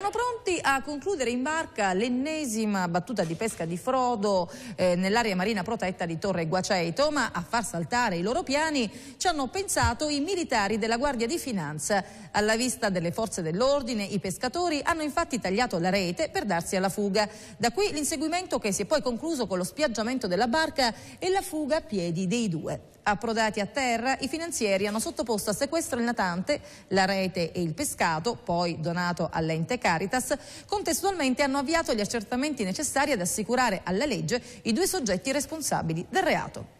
Sono pronti a concludere in barca l'ennesima battuta di pesca di Frodo eh, nell'area marina protetta di Torre Guaceto, ma a far saltare i loro piani ci hanno pensato i militari della Guardia di Finanza. Alla vista delle forze dell'ordine, i pescatori hanno infatti tagliato la rete per darsi alla fuga. Da qui l'inseguimento che si è poi concluso con lo spiaggiamento della barca e la fuga a piedi dei due. Approdati a terra, i finanzieri hanno sottoposto a sequestro il natante, la rete e il pescato, poi donato all'ente Caritas. Contestualmente hanno avviato gli accertamenti necessari ad assicurare alla legge i due soggetti responsabili del reato.